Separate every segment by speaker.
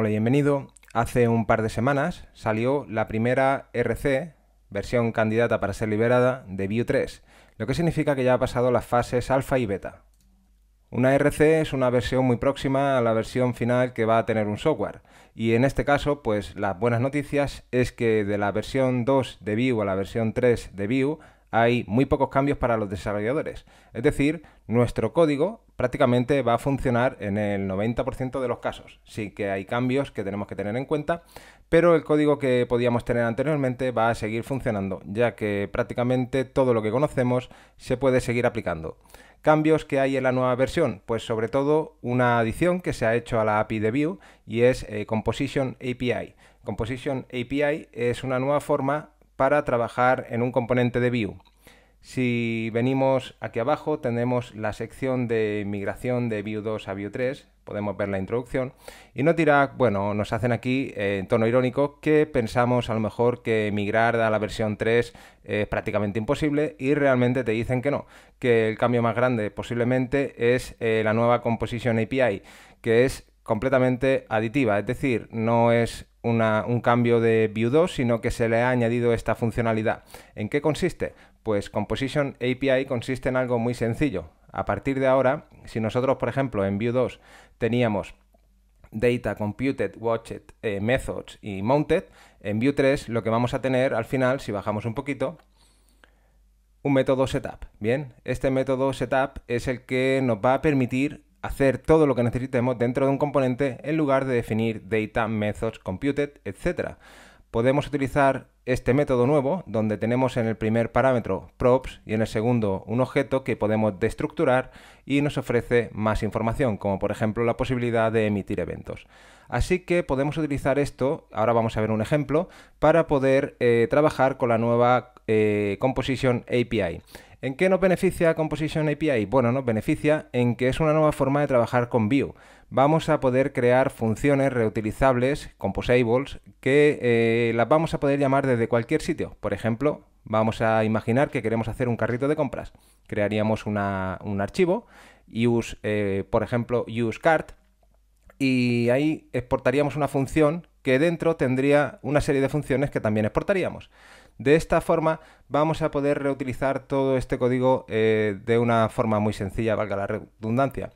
Speaker 1: Hola, bienvenido. Hace un par de semanas salió la primera RC, versión candidata para ser liberada, de Vue 3, lo que significa que ya ha pasado las fases alfa y beta. Una RC es una versión muy próxima a la versión final que va a tener un software. Y en este caso, pues las buenas noticias es que de la versión 2 de Vue a la versión 3 de View hay muy pocos cambios para los desarrolladores. Es decir, nuestro código prácticamente va a funcionar en el 90% de los casos. Sí que hay cambios que tenemos que tener en cuenta, pero el código que podíamos tener anteriormente va a seguir funcionando, ya que prácticamente todo lo que conocemos se puede seguir aplicando. Cambios que hay en la nueva versión, pues sobre todo una adición que se ha hecho a la API de Vue y es eh, Composition API. Composition API es una nueva forma para trabajar en un componente de Vue. Si venimos aquí abajo tenemos la sección de migración de View 2 a View 3, podemos ver la introducción, y nos dirá, bueno, nos hacen aquí eh, en tono irónico que pensamos a lo mejor que migrar a la versión 3 es prácticamente imposible y realmente te dicen que no, que el cambio más grande posiblemente es eh, la nueva Composition API, que es completamente aditiva, es decir, no es un cambio de View 2, sino que se le ha añadido esta funcionalidad. ¿En qué consiste? pues Composition API consiste en algo muy sencillo. A partir de ahora, si nosotros, por ejemplo, en Vue 2 teníamos Data, Computed, Watched, eh, Methods y Mounted, en Vue 3 lo que vamos a tener al final, si bajamos un poquito, un método setup. Bien, este método setup es el que nos va a permitir hacer todo lo que necesitemos dentro de un componente en lugar de definir data, methods, computed, etc podemos utilizar este método nuevo donde tenemos en el primer parámetro props y en el segundo un objeto que podemos destructurar y nos ofrece más información, como por ejemplo la posibilidad de emitir eventos. Así que podemos utilizar esto, ahora vamos a ver un ejemplo, para poder eh, trabajar con la nueva eh, Composition API. ¿En qué nos beneficia Composition API? Bueno, nos beneficia en que es una nueva forma de trabajar con Vue. Vamos a poder crear funciones reutilizables, composables, que eh, las vamos a poder llamar desde cualquier sitio. Por ejemplo, vamos a imaginar que queremos hacer un carrito de compras. Crearíamos un archivo, use, eh, por ejemplo, useCart, y ahí exportaríamos una función que dentro tendría una serie de funciones que también exportaríamos. De esta forma vamos a poder reutilizar todo este código eh, de una forma muy sencilla, valga la redundancia.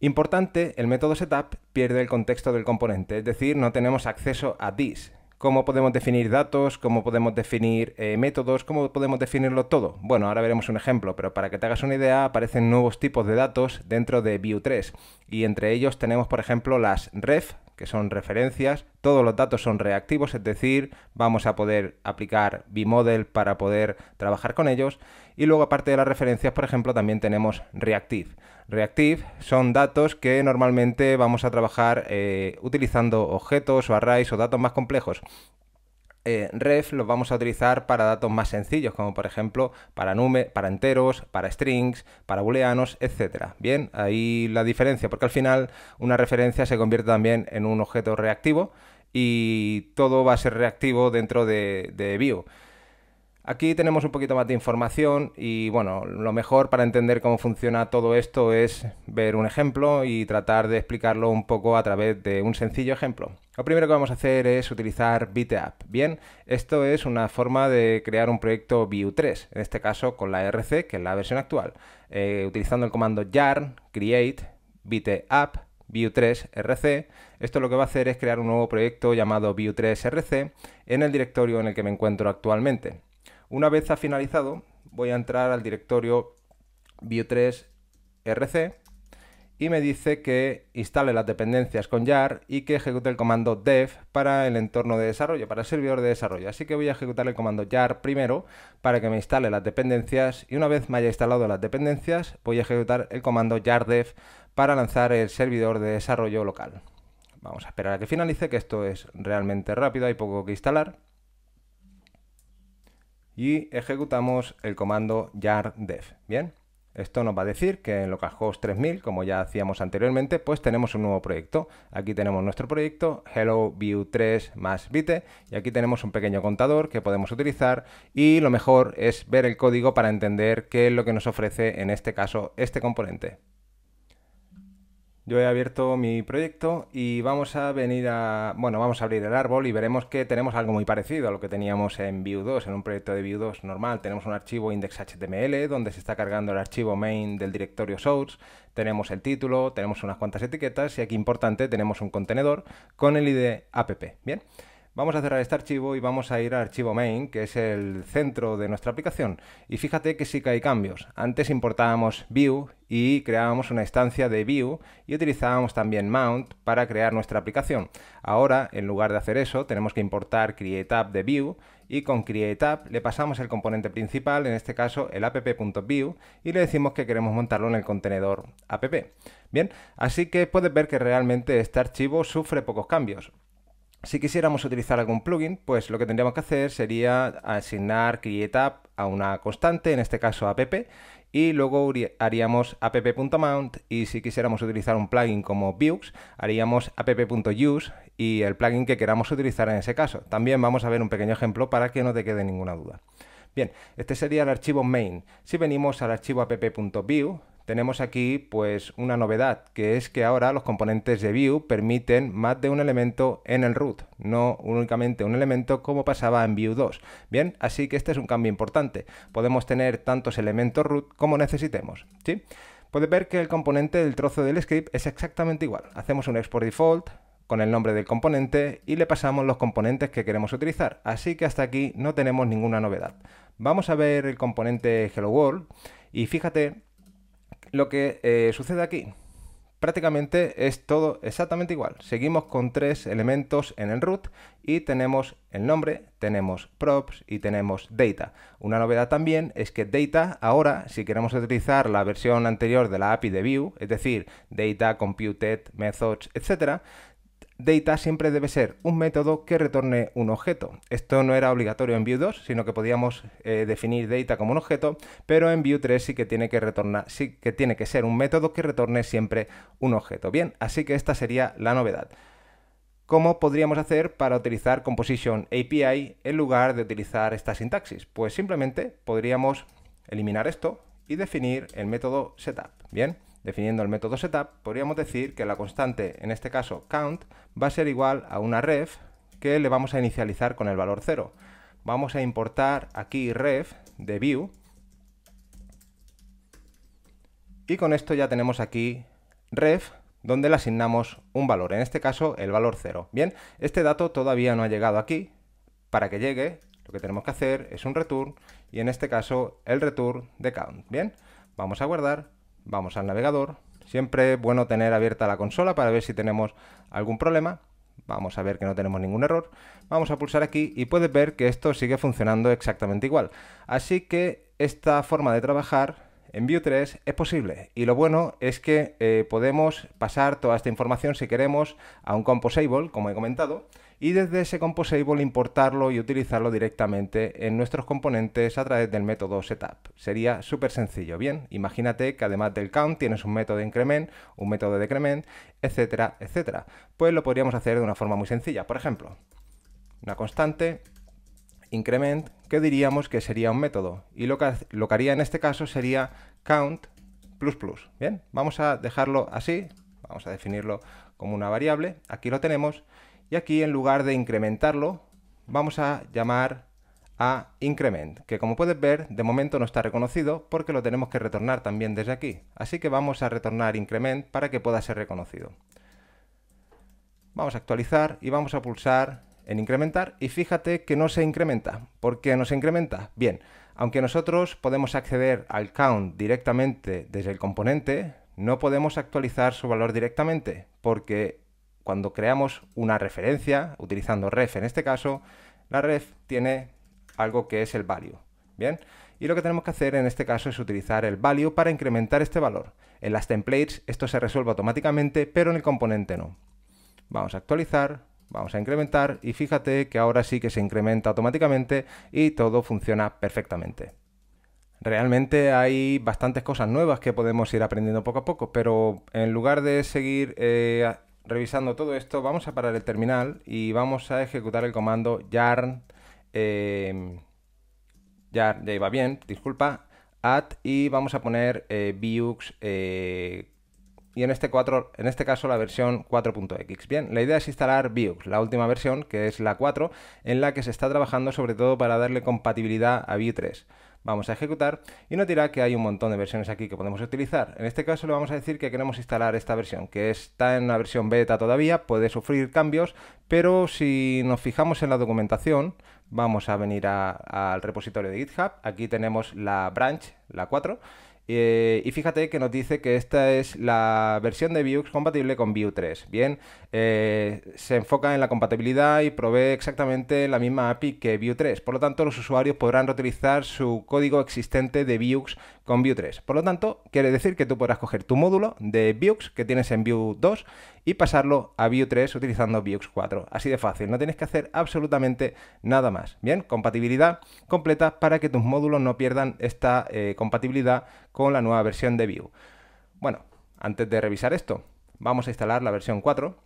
Speaker 1: Importante, el método setup pierde el contexto del componente, es decir, no tenemos acceso a this. ¿Cómo podemos definir datos? ¿Cómo podemos definir eh, métodos? ¿Cómo podemos definirlo todo? Bueno, ahora veremos un ejemplo, pero para que te hagas una idea, aparecen nuevos tipos de datos dentro de Vue 3 y entre ellos tenemos, por ejemplo, las ref, que son referencias, todos los datos son reactivos, es decir, vamos a poder aplicar B-Model para poder trabajar con ellos. Y luego, aparte de las referencias, por ejemplo, también tenemos Reactive. Reactive son datos que normalmente vamos a trabajar eh, utilizando objetos o arrays o datos más complejos. Eh, ref los vamos a utilizar para datos más sencillos, como por ejemplo para, para enteros, para strings, para booleanos, etcétera. Bien, ahí la diferencia, porque al final una referencia se convierte también en un objeto reactivo y todo va a ser reactivo dentro de, de Aquí tenemos un poquito más de información y bueno, lo mejor para entender cómo funciona todo esto es ver un ejemplo y tratar de explicarlo un poco a través de un sencillo ejemplo. Lo primero que vamos a hacer es utilizar app. Bien, esto es una forma de crear un proyecto Vue 3, en este caso con la RC, que es la versión actual, eh, utilizando el comando yarn create app Vue 3 RC. Esto lo que va a hacer es crear un nuevo proyecto llamado Vue 3 RC en el directorio en el que me encuentro actualmente. Una vez ha finalizado, voy a entrar al directorio bio 3 rc y me dice que instale las dependencias con jar y que ejecute el comando dev para el entorno de desarrollo, para el servidor de desarrollo. Así que voy a ejecutar el comando YAR primero para que me instale las dependencias y una vez me haya instalado las dependencias voy a ejecutar el comando jar dev para lanzar el servidor de desarrollo local. Vamos a esperar a que finalice, que esto es realmente rápido, hay poco que instalar y ejecutamos el comando dev. Bien, esto nos va a decir que en localhost 3000, como ya hacíamos anteriormente, pues tenemos un nuevo proyecto. Aquí tenemos nuestro proyecto Hello View 3 más Vite y aquí tenemos un pequeño contador que podemos utilizar y lo mejor es ver el código para entender qué es lo que nos ofrece en este caso este componente. Yo he abierto mi proyecto y vamos a venir a... Bueno, vamos a abrir el árbol y veremos que tenemos algo muy parecido a lo que teníamos en Vue 2, en un proyecto de Vue 2 normal. Tenemos un archivo index.html donde se está cargando el archivo main del directorio source, tenemos el título, tenemos unas cuantas etiquetas y aquí importante tenemos un contenedor con el ID app, ¿bien? bien Vamos a cerrar este archivo y vamos a ir al archivo main, que es el centro de nuestra aplicación. Y fíjate que sí que hay cambios. Antes importábamos view y creábamos una instancia de view y utilizábamos también mount para crear nuestra aplicación. Ahora, en lugar de hacer eso, tenemos que importar createApp de view y con createApp le pasamos el componente principal, en este caso el app.view, y le decimos que queremos montarlo en el contenedor app. Bien, así que puedes ver que realmente este archivo sufre pocos cambios. Si quisiéramos utilizar algún plugin, pues lo que tendríamos que hacer sería asignar createApp a una constante, en este caso app, y luego haríamos app.mount y si quisiéramos utilizar un plugin como Vuex, haríamos app.use y el plugin que queramos utilizar en ese caso. También vamos a ver un pequeño ejemplo para que no te quede ninguna duda. Bien, este sería el archivo main. Si venimos al archivo app.view, tenemos aquí pues una novedad, que es que ahora los componentes de Vue permiten más de un elemento en el root, no únicamente un elemento como pasaba en Vue 2. Bien, así que este es un cambio importante. Podemos tener tantos elementos root como necesitemos, ¿sí? Puedes ver que el componente del trozo del script es exactamente igual. Hacemos un export default con el nombre del componente y le pasamos los componentes que queremos utilizar. Así que hasta aquí no tenemos ninguna novedad. Vamos a ver el componente Hello World y fíjate lo que eh, sucede aquí prácticamente es todo exactamente igual. Seguimos con tres elementos en el root y tenemos el nombre, tenemos props y tenemos data. Una novedad también es que data ahora, si queremos utilizar la versión anterior de la API de View, es decir, data, computed, methods, etcétera data siempre debe ser un método que retorne un objeto. Esto no era obligatorio en Vue 2, sino que podíamos eh, definir data como un objeto, pero en Vue 3 sí que tiene que retornar, sí que tiene que ser un método que retorne siempre un objeto. Bien, así que esta sería la novedad. ¿Cómo podríamos hacer para utilizar Composition API en lugar de utilizar esta sintaxis? Pues simplemente podríamos eliminar esto y definir el método setup. Bien. Definiendo el método setup, podríamos decir que la constante, en este caso count, va a ser igual a una ref que le vamos a inicializar con el valor 0. Vamos a importar aquí ref de view y con esto ya tenemos aquí ref donde le asignamos un valor, en este caso el valor 0. Bien, este dato todavía no ha llegado aquí. Para que llegue, lo que tenemos que hacer es un return y en este caso el return de count. Bien, vamos a guardar vamos al navegador. Siempre es bueno tener abierta la consola para ver si tenemos algún problema. Vamos a ver que no tenemos ningún error. Vamos a pulsar aquí y puedes ver que esto sigue funcionando exactamente igual. Así que esta forma de trabajar en Vue 3 es posible y lo bueno es que eh, podemos pasar toda esta información si queremos a un Composable, como he comentado, y desde ese Composable importarlo y utilizarlo directamente en nuestros componentes a través del método setup. Sería súper sencillo, ¿bien? Imagínate que además del count tienes un método de increment, un método de decrement, etcétera, etcétera. Pues lo podríamos hacer de una forma muy sencilla. Por ejemplo, una constante increment que diríamos que sería un método y lo que, lo haría en este caso sería count Bien, vamos a dejarlo así, vamos a definirlo como una variable. Aquí lo tenemos y aquí en lugar de incrementarlo, vamos a llamar a increment, que como puedes ver de momento no está reconocido porque lo tenemos que retornar también desde aquí. Así que vamos a retornar increment para que pueda ser reconocido. Vamos a actualizar y vamos a pulsar en incrementar y fíjate que no se incrementa. ¿Por qué no se incrementa? Bien, aunque nosotros podemos acceder al count directamente desde el componente, no podemos actualizar su valor directamente porque cuando creamos una referencia, utilizando ref en este caso, la ref tiene algo que es el value. Bien, y lo que tenemos que hacer en este caso es utilizar el value para incrementar este valor. En las templates esto se resuelve automáticamente, pero en el componente no. Vamos a actualizar, vamos a incrementar y fíjate que ahora sí que se incrementa automáticamente y todo funciona perfectamente. Realmente hay bastantes cosas nuevas que podemos ir aprendiendo poco a poco, pero en lugar de seguir eh, revisando todo esto, vamos a parar el terminal y vamos a ejecutar el comando yarn, em, yarn ya iba bien, disculpa, add y vamos a poner eh, eh y en este, en este caso la versión 4.x. Bien, la idea es instalar Vux, la última versión, que es la 4, en la que se está trabajando sobre todo para darle compatibilidad a Vue 3 vamos a ejecutar y nos dirá que hay un montón de versiones aquí que podemos utilizar. En este caso le vamos a decir que queremos instalar esta versión, que está en la versión beta todavía, puede sufrir cambios, pero si nos fijamos en la documentación, vamos a venir al repositorio de GitHub, aquí tenemos la branch, la 4, eh, y fíjate que nos dice que esta es la versión de VUX compatible con Vue 3. Bien, eh, se enfoca en la compatibilidad y provee exactamente la misma API que Vue 3. Por lo tanto, los usuarios podrán reutilizar su código existente de Vuex con Vue 3. Por lo tanto, quiere decir que tú podrás coger tu módulo de Vuex que tienes en Vue 2 y pasarlo a View 3 utilizando Vuex 4. Así de fácil, no tienes que hacer absolutamente nada más. Bien, compatibilidad completa para que tus módulos no pierdan esta eh, compatibilidad con la nueva versión de Vue. Bueno, antes de revisar esto, vamos a instalar la versión 4.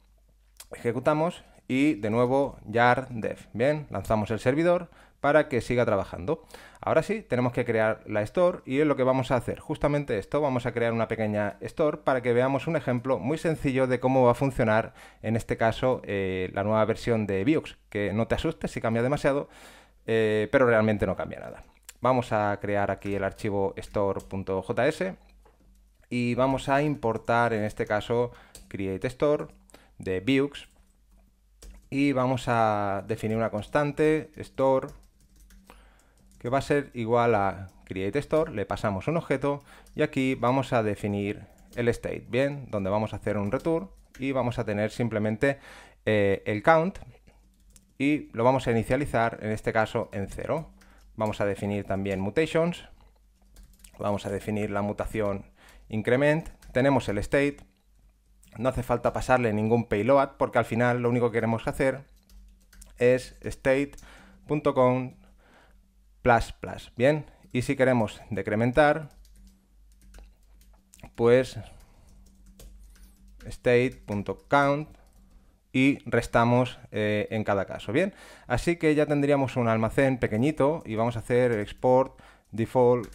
Speaker 1: Ejecutamos y de nuevo jar dev. Bien, lanzamos el servidor para que siga trabajando. Ahora sí, tenemos que crear la store y es lo que vamos a hacer. Justamente esto, vamos a crear una pequeña store para que veamos un ejemplo muy sencillo de cómo va a funcionar, en este caso, eh, la nueva versión de Vuex. que no te asustes si cambia demasiado, eh, pero realmente no cambia nada. Vamos a crear aquí el archivo store.js y vamos a importar, en este caso, create store de Vuex y vamos a definir una constante, store, que va a ser igual a create store, le pasamos un objeto y aquí vamos a definir el state, bien, donde vamos a hacer un return y vamos a tener simplemente eh, el count y lo vamos a inicializar en este caso en 0. Vamos a definir también mutations, vamos a definir la mutación increment, tenemos el state, no hace falta pasarle ningún payload porque al final lo único que queremos hacer es state.count++, Bien, y si queremos decrementar, pues state.count y restamos eh, en cada caso. Bien, así que ya tendríamos un almacén pequeñito y vamos a hacer el export default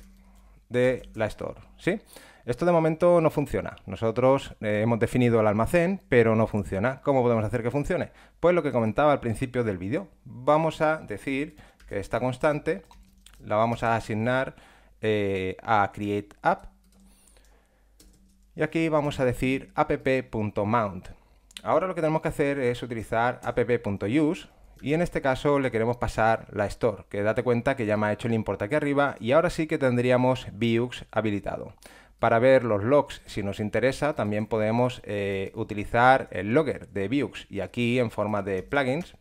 Speaker 1: de la store. ¿sí? Esto de momento no funciona. Nosotros eh, hemos definido el almacén, pero no funciona. ¿Cómo podemos hacer que funcione? Pues lo que comentaba al principio del vídeo. Vamos a decir que esta constante la vamos a asignar eh, a a app y aquí vamos a decir app.mount. Ahora lo que tenemos que hacer es utilizar app.use y en este caso le queremos pasar la store, que date cuenta que ya me ha hecho el import aquí arriba y ahora sí que tendríamos VUX habilitado. Para ver los logs, si nos interesa, también podemos eh, utilizar el logger de Vuex y aquí en forma de plugins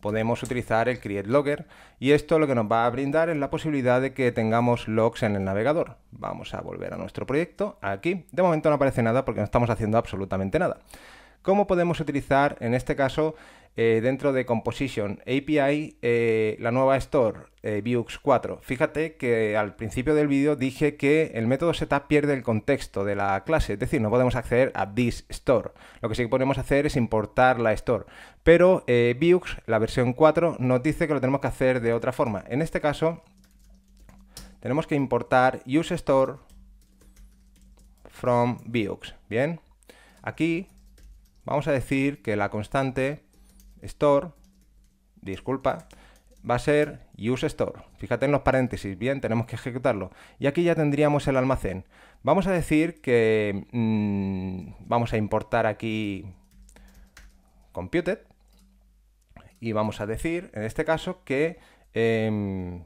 Speaker 1: podemos utilizar el create logger y esto lo que nos va a brindar es la posibilidad de que tengamos logs en el navegador. Vamos a volver a nuestro proyecto aquí. De momento no aparece nada porque no estamos haciendo absolutamente nada. ¿Cómo podemos utilizar en este caso eh, dentro de Composition API eh, la nueva Store eh, vux 4. Fíjate que al principio del vídeo dije que el método setup pierde el contexto de la clase, es decir, no podemos acceder a this store. Lo que sí que podemos hacer es importar la store. Pero Vuex, la versión 4, nos dice que lo tenemos que hacer de otra forma. En este caso, tenemos que importar use store from Vuex. Bien, aquí vamos a decir que la constante store, disculpa, va a ser use store. Fíjate en los paréntesis, bien, tenemos que ejecutarlo. Y aquí ya tendríamos el almacén. Vamos a decir que mm, vamos a importar aquí computed y vamos a decir, en este caso, que led em,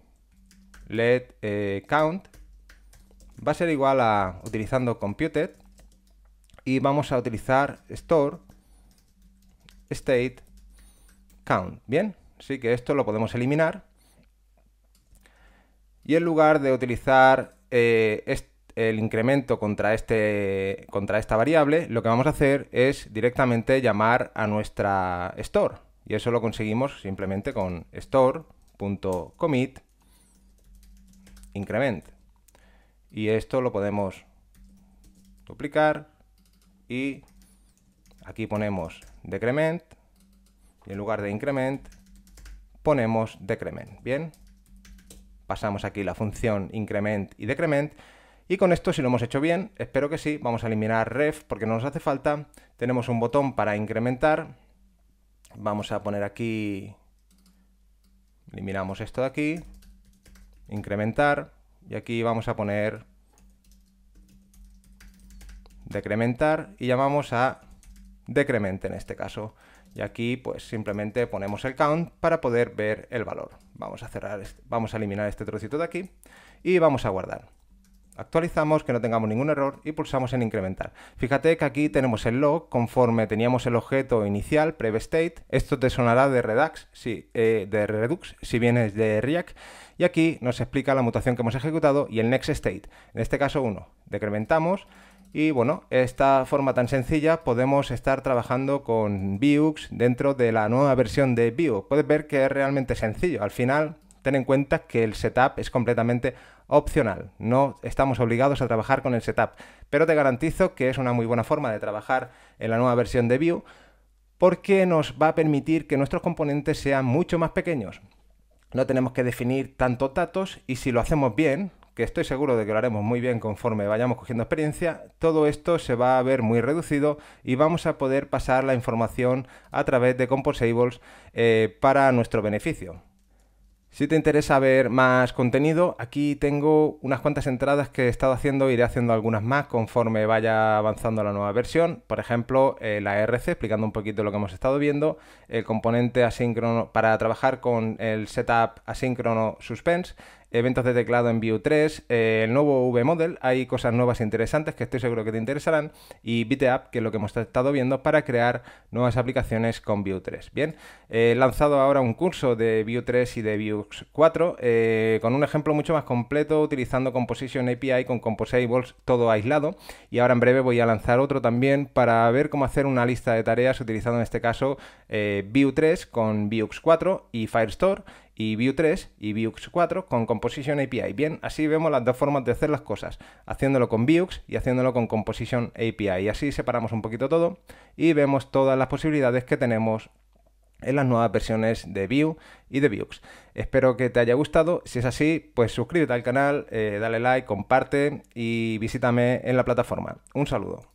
Speaker 1: let eh, count va a ser igual a utilizando computed y vamos a utilizar store state count. Bien, así que esto lo podemos eliminar. Y en lugar de utilizar eh, el incremento contra, este, contra esta variable, lo que vamos a hacer es directamente llamar a nuestra store. Y eso lo conseguimos simplemente con store.commit increment. Y esto lo podemos duplicar y aquí ponemos decrement y en lugar de increment ponemos decrement, ¿bien? Pasamos aquí la función increment y decrement y con esto, si lo hemos hecho bien, espero que sí, vamos a eliminar ref porque no nos hace falta. Tenemos un botón para incrementar. Vamos a poner aquí, eliminamos esto de aquí, incrementar y aquí vamos a poner decrementar y llamamos a decrement en este caso y aquí pues simplemente ponemos el count para poder ver el valor. Vamos a cerrar, vamos a eliminar este trocito de aquí y vamos a guardar. Actualizamos que no tengamos ningún error y pulsamos en incrementar. Fíjate que aquí tenemos el log conforme teníamos el objeto inicial, prev state. Esto te sonará de Redux, si, eh, de Redux si vienes de React. Y aquí nos explica la mutación que hemos ejecutado y el next state. En este caso uno. Decrementamos y bueno, esta forma tan sencilla podemos estar trabajando con Vuex dentro de la nueva versión de Vue. Puedes ver que es realmente sencillo. Al final, ten en cuenta que el setup es completamente opcional. No estamos obligados a trabajar con el setup, pero te garantizo que es una muy buena forma de trabajar en la nueva versión de Vue porque nos va a permitir que nuestros componentes sean mucho más pequeños. No tenemos que definir tantos datos y si lo hacemos bien, que estoy seguro de que lo haremos muy bien conforme vayamos cogiendo experiencia, todo esto se va a ver muy reducido y vamos a poder pasar la información a través de Composables eh, para nuestro beneficio. Si te interesa ver más contenido, aquí tengo unas cuantas entradas que he estado haciendo, iré haciendo algunas más conforme vaya avanzando la nueva versión. Por ejemplo, eh, la RC, explicando un poquito lo que hemos estado viendo, el componente asíncrono para trabajar con el setup asíncrono suspense, eventos eh, de teclado en Vue 3, eh, el nuevo V-Model, hay cosas nuevas e interesantes que estoy seguro que te interesarán, y App que es lo que hemos estado viendo para crear nuevas aplicaciones con Vue 3. Bien, he lanzado ahora un curso de Vue 3 y de Vue 4 eh, con un ejemplo mucho más completo utilizando Composition API con Composables todo aislado, y ahora en breve voy a lanzar otro también para ver cómo hacer una lista de tareas utilizando en este caso Vue 3 con Vue 4 y Firestore y Vue 3 y Vuex 4 con Composition API. Bien, así vemos las dos formas de hacer las cosas, haciéndolo con Vuex y haciéndolo con Composition API. Y así separamos un poquito todo y vemos todas las posibilidades que tenemos en las nuevas versiones de Vue y de Vuex. Espero que te haya gustado, si es así, pues suscríbete al canal, eh, dale like, comparte y visítame en la plataforma. Un saludo.